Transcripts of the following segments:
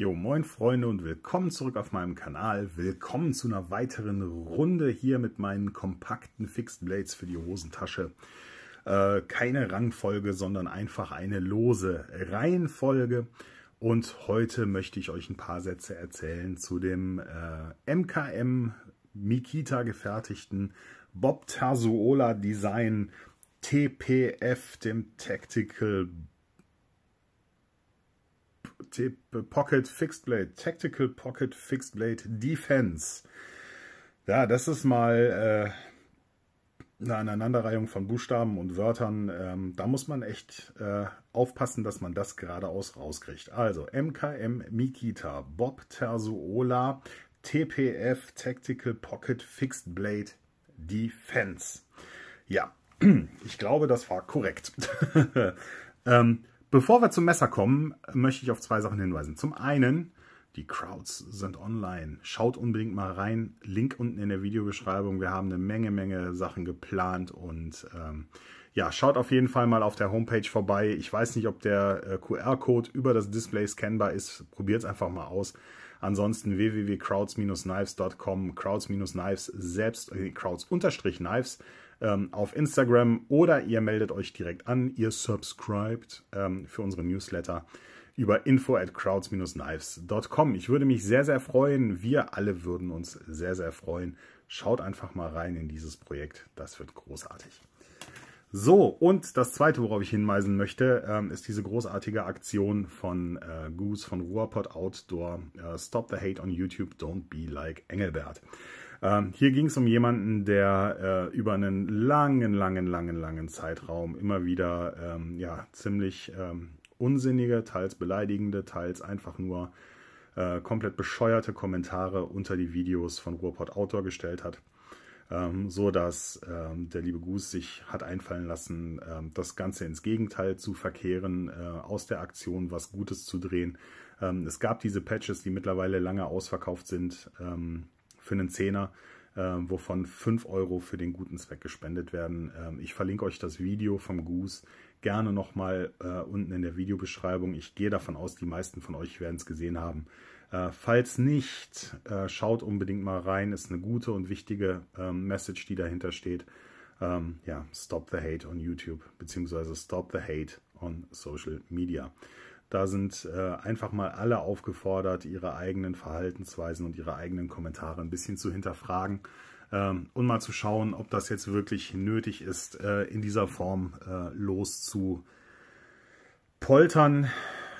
Jo, moin Freunde und willkommen zurück auf meinem Kanal. Willkommen zu einer weiteren Runde hier mit meinen kompakten Fixed Blades für die Hosentasche. Äh, keine Rangfolge, sondern einfach eine lose Reihenfolge. Und heute möchte ich euch ein paar Sätze erzählen zu dem äh, MKM Mikita gefertigten Bob Terzuola Design TPF, dem Tactical Pocket Fixed Blade, Tactical Pocket Fixed Blade Defense. Ja, das ist mal äh, eine Aneinanderreihung von Buchstaben und Wörtern. Ähm, da muss man echt äh, aufpassen, dass man das geradeaus rauskriegt. Also MKM Mikita, Bob Terzuola, TPF Tactical Pocket Fixed Blade Defense. Ja, ich glaube, das war korrekt. ähm, Bevor wir zum Messer kommen, möchte ich auf zwei Sachen hinweisen. Zum einen, die Crowds sind online. Schaut unbedingt mal rein. Link unten in der Videobeschreibung. Wir haben eine Menge, Menge Sachen geplant und ähm, ja, schaut auf jeden Fall mal auf der Homepage vorbei. Ich weiß nicht, ob der äh, QR-Code über das Display scannbar ist. Probiert es einfach mal aus. Ansonsten www.crowds-knives.com, crowds-knives selbst, äh, crowds-knives ähm, auf Instagram oder ihr meldet euch direkt an, ihr subscribt ähm, für unsere Newsletter über info at crowds-knives.com. Ich würde mich sehr, sehr freuen. Wir alle würden uns sehr, sehr freuen. Schaut einfach mal rein in dieses Projekt. Das wird großartig. So, und das zweite, worauf ich hinweisen möchte, ähm, ist diese großartige Aktion von äh, Goose von Ruhrpott Outdoor. Äh, stop the Hate on YouTube, don't be like Engelbert. Ähm, hier ging es um jemanden, der äh, über einen langen, langen, langen, langen Zeitraum immer wieder ähm, ja, ziemlich ähm, unsinnige, teils beleidigende, teils einfach nur äh, komplett bescheuerte Kommentare unter die Videos von Ruhrpott Outdoor gestellt hat. Ähm, so dass ähm, der liebe Goose sich hat einfallen lassen, ähm, das Ganze ins Gegenteil zu verkehren, äh, aus der Aktion was Gutes zu drehen. es gab diese Patches, die mittlerweile lange ausverkauft sind für einen Zehner, ähm, wovon 5 Euro für den guten Zweck gespendet werden. Ähm, ich verlinke euch das Video vom Goose gerne nochmal äh, unten in der Videobeschreibung. Ich gehe davon aus, die meisten von euch werden es gesehen haben. Äh, falls nicht, äh, schaut unbedingt mal rein. Ist eine gute und wichtige ähm, Message, die dahinter steht. ja, stop the hate on YouTube, beziehungsweise stop the hate on Social Media. Da sind äh, einfach mal alle aufgefordert, ihre eigenen Verhaltensweisen und ihre eigenen Kommentare ein bisschen zu hinterfragen ähm, und mal zu schauen, ob das jetzt wirklich nötig ist, äh, in dieser Form äh, loszupoltern,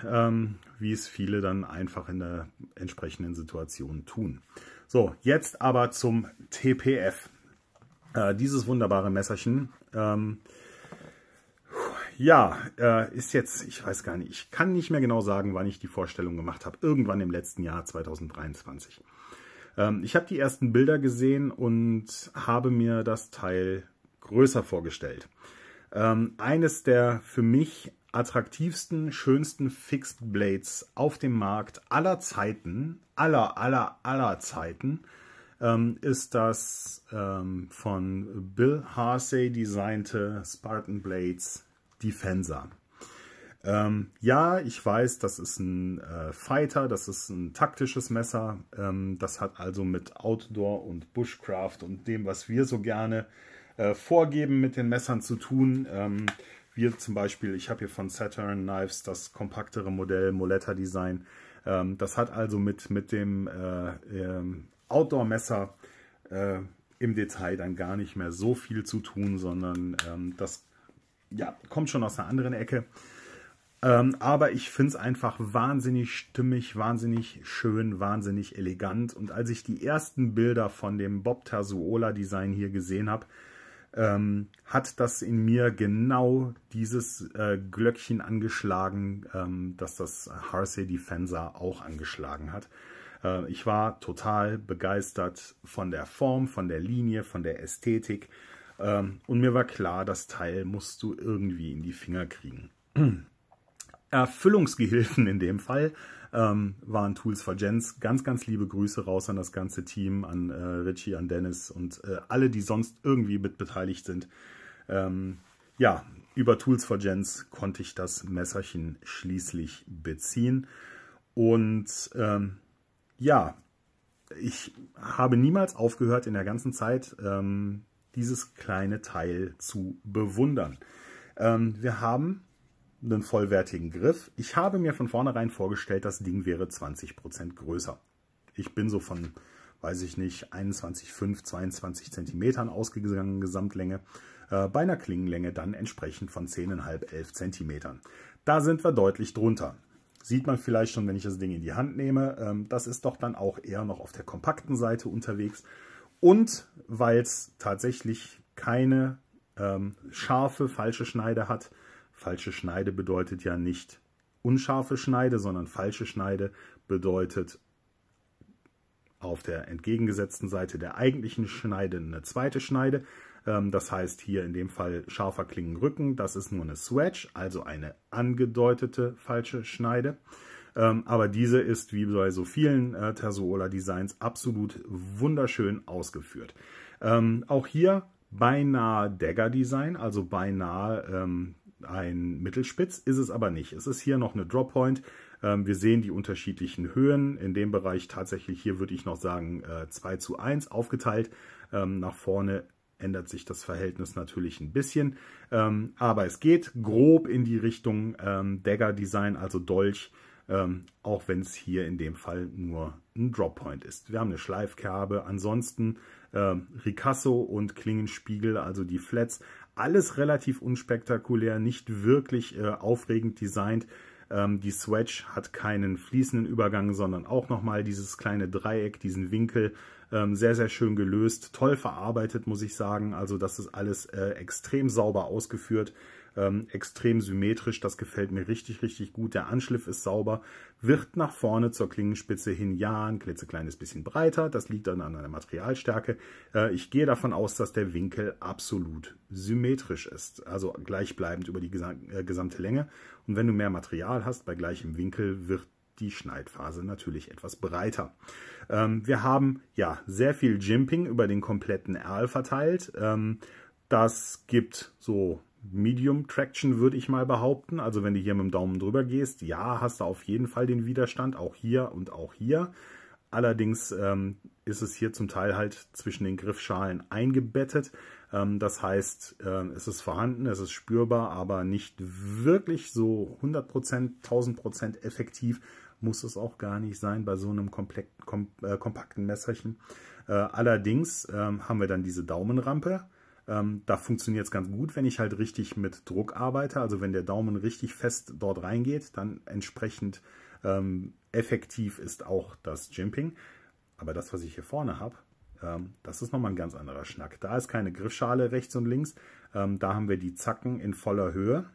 ähm, wie es viele dann einfach in der entsprechenden Situation tun. So, jetzt aber zum TPF. Äh, dieses wunderbare Messerchen. Ähm, ja, äh, ist jetzt, ich weiß gar nicht, ich kann nicht mehr genau sagen, wann ich die Vorstellung gemacht habe. Irgendwann im letzten Jahr 2023. Ähm, ich habe die ersten Bilder gesehen und habe mir das Teil größer vorgestellt. Ähm, eines der für mich attraktivsten, schönsten Fixed Blades auf dem Markt aller Zeiten, aller, aller, aller Zeiten, ähm, ist das ähm, von Bill Harsey designte Spartan Blades Defensor. Ähm, ja, ich weiß, das ist ein äh, Fighter, das ist ein taktisches Messer. Ähm, das hat also mit Outdoor und Bushcraft und dem, was wir so gerne äh, vorgeben, mit den Messern zu tun. Ähm, wir zum Beispiel, ich habe hier von Saturn Knives das kompaktere Modell Moletta Design. Ähm, das hat also mit, mit dem äh, ähm, Outdoor-Messer äh, im Detail dann gar nicht mehr so viel zu tun, sondern ähm, das ja, kommt schon aus einer anderen Ecke. Ähm, aber ich finde es einfach wahnsinnig stimmig, wahnsinnig schön, wahnsinnig elegant. Und als ich die ersten Bilder von dem Bob Tersuola Design hier gesehen habe, ähm, hat das in mir genau dieses äh, Glöckchen angeschlagen, ähm, dass das Harsey Defensor auch angeschlagen hat. Ähm, ich war total begeistert von der Form, von der Linie, von der Ästhetik. Ähm, und mir war klar, das Teil musst du irgendwie in die Finger kriegen. Erfüllungsgehilfen in dem Fall ähm, waren Tools for Gens. Ganz, ganz liebe Grüße raus an das ganze Team, an äh, Richie, an Dennis und äh, alle, die sonst irgendwie mit beteiligt sind. Ähm, ja, über Tools for Gens konnte ich das Messerchen schließlich beziehen. Und ähm, ja, ich habe niemals aufgehört in der ganzen Zeit. Ähm, dieses kleine Teil zu bewundern. Ähm, wir haben einen vollwertigen Griff. Ich habe mir von vornherein vorgestellt, das Ding wäre 20% größer. Ich bin so von, weiß ich nicht, 21,5, 22 Zentimetern ausgegangen, Gesamtlänge. Äh, bei einer Klingenlänge dann entsprechend von 10,5, 11 Zentimetern. Da sind wir deutlich drunter. Sieht man vielleicht schon, wenn ich das Ding in die Hand nehme. Ähm, das ist doch dann auch eher noch auf der kompakten Seite unterwegs und weil es tatsächlich keine ähm, scharfe, falsche Schneide hat. Falsche Schneide bedeutet ja nicht unscharfe Schneide, sondern falsche Schneide bedeutet auf der entgegengesetzten Seite der eigentlichen Schneide eine zweite Schneide. Ähm, das heißt hier in dem Fall scharfer Klingenrücken. Das ist nur eine Swatch, also eine angedeutete falsche Schneide. Ähm, aber diese ist wie bei so vielen äh, Terzuola Designs absolut wunderschön ausgeführt. Ähm, auch hier beinahe Dagger Design, also beinahe ähm, ein Mittelspitz, ist es aber nicht. Es ist hier noch eine Drop Point. Ähm, wir sehen die unterschiedlichen Höhen. In dem Bereich tatsächlich hier würde ich noch sagen äh, 2 zu 1 aufgeteilt. Ähm, nach vorne ändert sich das Verhältnis natürlich ein bisschen. Ähm, aber es geht grob in die Richtung Dagger Design, also Dolch ähm, auch wenn es hier in dem Fall nur ein Droppoint ist. Wir haben eine Schleifkerbe, ansonsten äh, Ricasso und Klingenspiegel, also die Flats, alles relativ unspektakulär, nicht wirklich äh, aufregend designt. Ähm, die Swatch hat keinen fließenden Übergang, sondern auch nochmal dieses kleine Dreieck, diesen Winkel, ähm, sehr, sehr schön gelöst, toll verarbeitet, muss ich sagen. Also das ist alles äh, extrem sauber ausgeführt ähm, extrem symmetrisch. Das gefällt mir richtig, richtig gut. Der Anschliff ist sauber, wird nach vorne zur Klingenspitze hin, ja, ein klitzekleines bisschen breiter. Das liegt dann an der Materialstärke. Äh, ich gehe davon aus, dass der Winkel absolut symmetrisch ist, also gleichbleibend über die gesam äh, gesamte Länge. Und wenn du mehr Material hast, bei gleichem Winkel wird die Schneidphase natürlich etwas breiter. Ähm, wir haben ja sehr viel Jimping über den kompletten Erl verteilt. Ähm, das gibt so Medium Traction würde ich mal behaupten. Also wenn du hier mit dem Daumen drüber gehst, ja, hast du auf jeden Fall den Widerstand, auch hier und auch hier. Allerdings ähm, ist es hier zum Teil halt zwischen den Griffschalen eingebettet. Ähm, das heißt, äh, es ist vorhanden, es ist spürbar, aber nicht wirklich so 100%, 1000% effektiv muss es auch gar nicht sein bei so einem komplett, kom, äh, kompakten Messerchen. Äh, allerdings ähm, haben wir dann diese Daumenrampe ähm, da funktioniert es ganz gut, wenn ich halt richtig mit Druck arbeite, also wenn der Daumen richtig fest dort reingeht, dann entsprechend ähm, effektiv ist auch das Jimping. Aber das, was ich hier vorne habe, ähm, das ist nochmal ein ganz anderer Schnack. Da ist keine Griffschale rechts und links, ähm, da haben wir die Zacken in voller Höhe,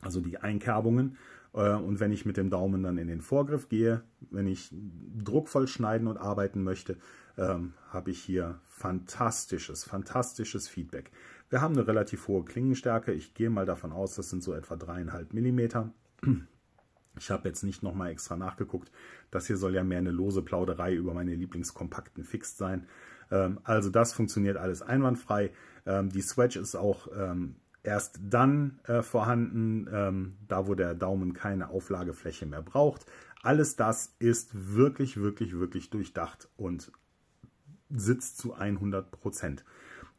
also die Einkerbungen äh, und wenn ich mit dem Daumen dann in den Vorgriff gehe, wenn ich druckvoll schneiden und arbeiten möchte, ähm, habe ich hier fantastisches, fantastisches Feedback. Wir haben eine relativ hohe Klingenstärke. Ich gehe mal davon aus, das sind so etwa dreieinhalb Millimeter. Ich habe jetzt nicht nochmal extra nachgeguckt. Das hier soll ja mehr eine lose Plauderei über meine Lieblingskompakten Fixed sein. Ähm, also das funktioniert alles einwandfrei. Ähm, die Swatch ist auch erst dann äh, vorhanden, ähm, da wo der Daumen keine Auflagefläche mehr braucht. Alles das ist wirklich, wirklich, wirklich durchdacht und sitzt zu 100 Prozent.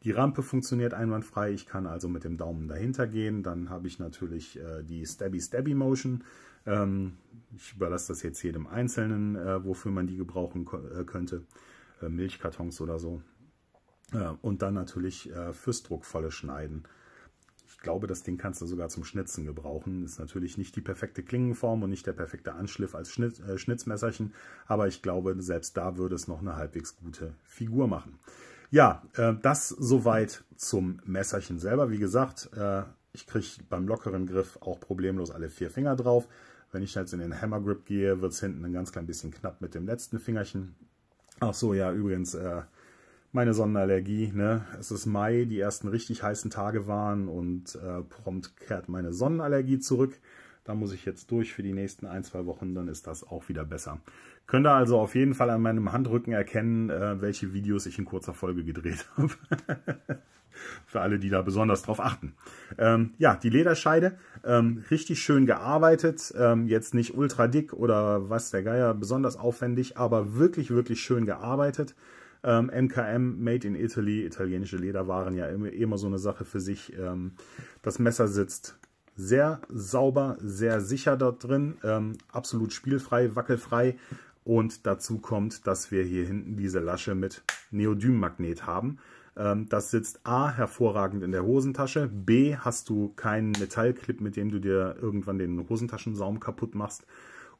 Die Rampe funktioniert einwandfrei. Ich kann also mit dem Daumen dahinter gehen. Dann habe ich natürlich äh, die Stabby Stabby Motion. Ähm, ich überlasse das jetzt jedem Einzelnen, äh, wofür man die gebrauchen ko äh, könnte. Äh, Milchkartons oder so. Äh, und dann natürlich fürs druckvolle Schneiden. Ich glaube, das Ding kannst du sogar zum Schnitzen gebrauchen. Ist natürlich nicht die perfekte Klingenform und nicht der perfekte Anschliff als Schnitt, äh, Schnitzmesserchen, aber ich glaube, selbst da würde es noch eine halbwegs gute Figur machen. Ja, äh, das soweit zum Messerchen selber. Wie gesagt, äh, ich kriege beim lockeren Griff auch problemlos alle vier Finger drauf. Wenn ich jetzt in den Hammer Grip gehe, wird es hinten ein ganz klein bisschen knapp mit dem letzten Fingerchen. Ach so, ja, übrigens, äh, meine Sonnenallergie. Ne? Es ist Mai, die ersten richtig heißen Tage waren und äh, prompt kehrt meine Sonnenallergie zurück. Da muss ich jetzt durch für die nächsten ein, zwei Wochen, dann ist das auch wieder besser. Könnt ihr also auf jeden Fall an meinem Handrücken erkennen, äh, welche Videos ich in kurzer Folge gedreht habe. für alle, die da besonders drauf achten. Ähm, ja, die Lederscheide, ähm, richtig schön gearbeitet, ähm, jetzt nicht ultra dick oder was der Geier, besonders aufwendig, aber wirklich, wirklich schön gearbeitet. Ähm, MKM, Made in Italy, italienische Lederwaren ja immer, immer so eine Sache für sich. Ähm, das Messer sitzt sehr sauber, sehr sicher da drin, ähm, absolut spielfrei, wackelfrei. Und dazu kommt, dass wir hier hinten diese Lasche mit Neodym-Magnet haben. Ähm, das sitzt A, hervorragend in der Hosentasche, B, hast du keinen Metallclip, mit dem du dir irgendwann den Hosentaschensaum kaputt machst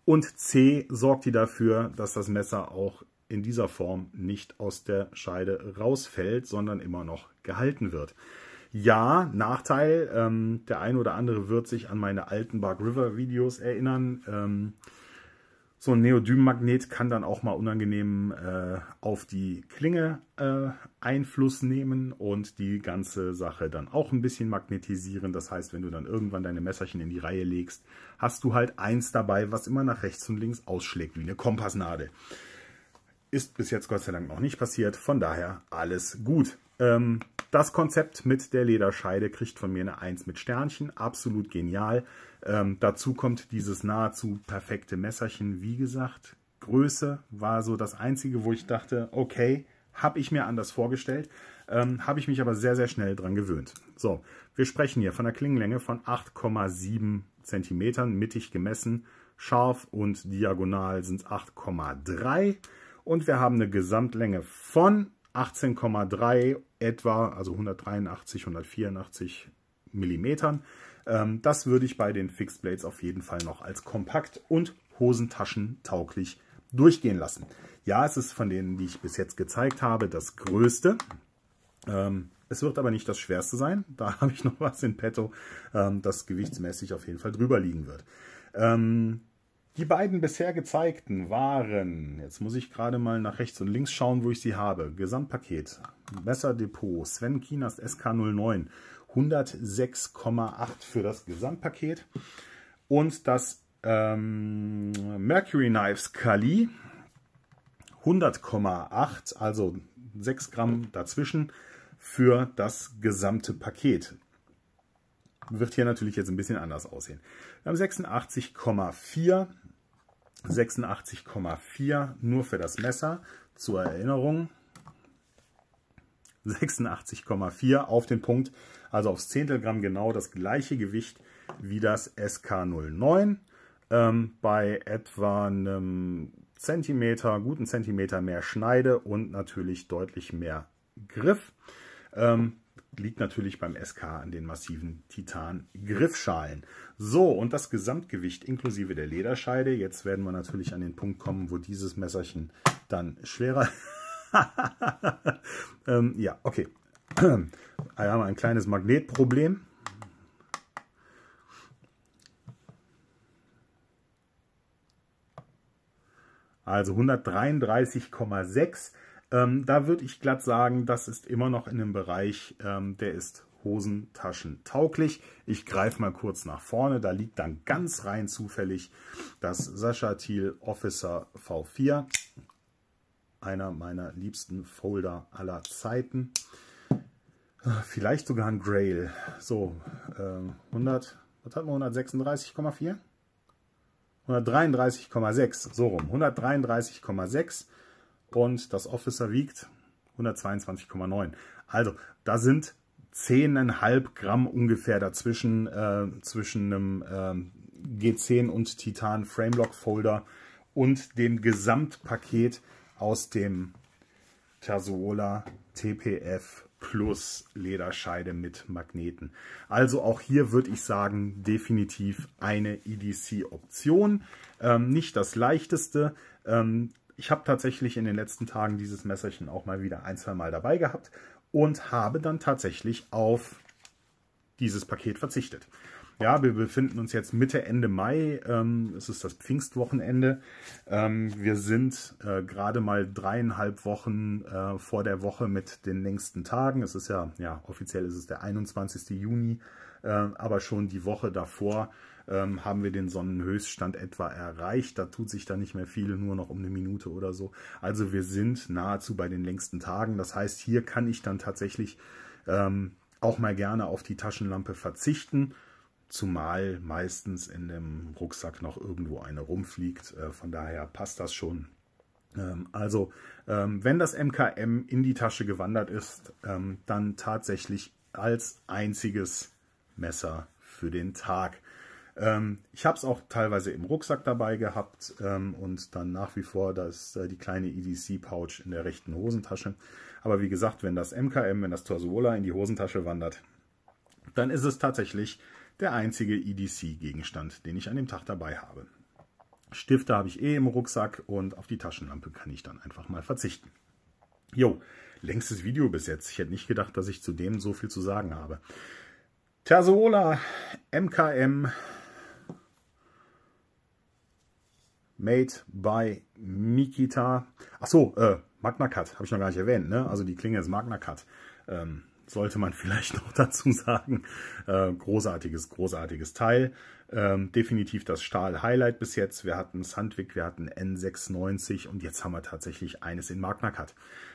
und C sorgt die dafür, dass das Messer auch in dieser Form nicht aus der Scheide rausfällt, sondern immer noch gehalten wird. Ja, Nachteil, ähm, der ein oder andere wird sich an meine alten Bark River Videos erinnern. Ähm, so ein Neodym-Magnet kann dann auch mal unangenehm äh, auf die Klinge äh, Einfluss nehmen und die ganze Sache dann auch ein bisschen magnetisieren. Das heißt, wenn du dann irgendwann deine Messerchen in die Reihe legst, hast du halt eins dabei, was immer nach rechts und links ausschlägt, wie eine Kompassnadel. Ist bis jetzt Gott sei Dank noch nicht passiert, von daher alles gut. Ähm, das Konzept mit der Lederscheide kriegt von mir eine 1 mit Sternchen, absolut genial. Ähm, dazu kommt dieses nahezu perfekte Messerchen, wie gesagt. Größe war so das Einzige, wo ich dachte, okay, habe ich mir anders vorgestellt, ähm, habe ich mich aber sehr, sehr schnell dran gewöhnt. So, wir sprechen hier von einer Klingenlänge von 8,7 cm mittig gemessen, scharf und diagonal sind 8,3 und wir haben eine Gesamtlänge von 18,3 etwa, also 183, 184 Millimetern. Ähm, das würde ich bei den Fixed Blades auf jeden Fall noch als kompakt und hosentaschentauglich durchgehen lassen. Ja, es ist von denen, die ich bis jetzt gezeigt habe, das größte. Ähm, es wird aber nicht das schwerste sein. Da habe ich noch was in petto, ähm, das gewichtsmäßig auf jeden Fall drüber liegen wird. Die beiden bisher gezeigten waren, jetzt muss ich gerade mal nach rechts und links schauen, wo ich sie habe. Gesamtpaket, Messerdepot, Sven Kienast SK09, 106,8 für das Gesamtpaket. Und das ähm, Mercury Knives Kali, 100,8, also 6 Gramm dazwischen für das gesamte Paket wird hier natürlich jetzt ein bisschen anders aussehen. Wir haben 86,4, 86,4 nur für das Messer zur Erinnerung. 86,4 auf den Punkt, also aufs Zehntelgramm genau das gleiche Gewicht wie das SK09. Ähm, bei etwa einem Zentimeter, guten Zentimeter mehr Schneide und natürlich deutlich mehr Griff. Ähm, liegt natürlich beim SK an den massiven Titan-Griffschalen. So, und das Gesamtgewicht inklusive der Lederscheide. Jetzt werden wir natürlich an den Punkt kommen, wo dieses Messerchen dann schwerer... ähm, ja, okay. Wir haben ein kleines Magnetproblem. Also 133,6 ähm, da würde ich glatt sagen, das ist immer noch in dem Bereich, ähm, der ist Hosentaschen tauglich. Ich greife mal kurz nach vorne. Da liegt dann ganz rein zufällig das Sascha Thiel Officer V4. Einer meiner liebsten Folder aller Zeiten. Ah, vielleicht sogar ein Grail. So, äh, 100, was hatten wir? 136,4? 133,6, so rum. 133,6 und das Officer wiegt 122,9. Also da sind 10,5 Gramm ungefähr dazwischen, äh, zwischen einem äh, G10 und Titan Framelock Folder und dem Gesamtpaket aus dem Tersuola TPF plus Lederscheide mit Magneten. Also auch hier würde ich sagen, definitiv eine EDC-Option. Ähm, nicht das leichteste, ähm, ich habe tatsächlich in den letzten Tagen dieses Messerchen auch mal wieder ein, zwei Mal dabei gehabt und habe dann tatsächlich auf dieses Paket verzichtet. Ja, wir befinden uns jetzt Mitte, Ende Mai. Ähm, es ist das Pfingstwochenende. Ähm, wir sind äh, gerade mal dreieinhalb Wochen äh, vor der Woche mit den längsten Tagen. Es ist ja, ja, offiziell ist es der 21. Juni, äh, aber schon die Woche davor ähm, haben wir den Sonnenhöchststand etwa erreicht. Da tut sich da nicht mehr viel, nur noch um eine Minute oder so. Also wir sind nahezu bei den längsten Tagen. Das heißt, hier kann ich dann tatsächlich ähm, auch mal gerne auf die Taschenlampe verzichten. Zumal meistens in dem Rucksack noch irgendwo eine rumfliegt. Äh, von daher passt das schon. Ähm, also, ähm, wenn das MKM in die Tasche gewandert ist, ähm, dann tatsächlich als einziges Messer für den Tag. Ähm, ich habe es auch teilweise im Rucksack dabei gehabt ähm, und dann nach wie vor das, äh, die kleine EDC-Pouch in der rechten Hosentasche. Aber wie gesagt, wenn das MKM, wenn das Torsuola in die Hosentasche wandert, dann ist es tatsächlich der einzige EDC-Gegenstand, den ich an dem Tag dabei habe. Stifte habe ich eh im Rucksack und auf die Taschenlampe kann ich dann einfach mal verzichten. Jo, längstes Video bis jetzt. Ich hätte nicht gedacht, dass ich zu dem so viel zu sagen habe. Terzola, MKM, Made by Mikita. Achso, äh, Magna Cut, habe ich noch gar nicht erwähnt. Ne? Also die Klinge ist Magna Cut. Ähm, sollte man vielleicht noch dazu sagen. Äh, großartiges, großartiges Teil. Ähm, definitiv das Stahl-Highlight bis jetzt. Wir hatten Sandvik, wir hatten N96 und jetzt haben wir tatsächlich eines in Magna Cut.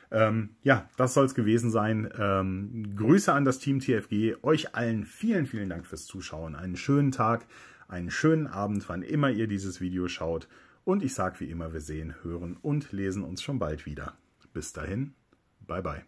Ähm, ja, das soll es gewesen sein. Ähm, Grüße an das Team TFG. Euch allen vielen, vielen Dank fürs Zuschauen. Einen schönen Tag, einen schönen Abend, wann immer ihr dieses Video schaut. Und ich sage wie immer, wir sehen, hören und lesen uns schon bald wieder. Bis dahin, bye bye.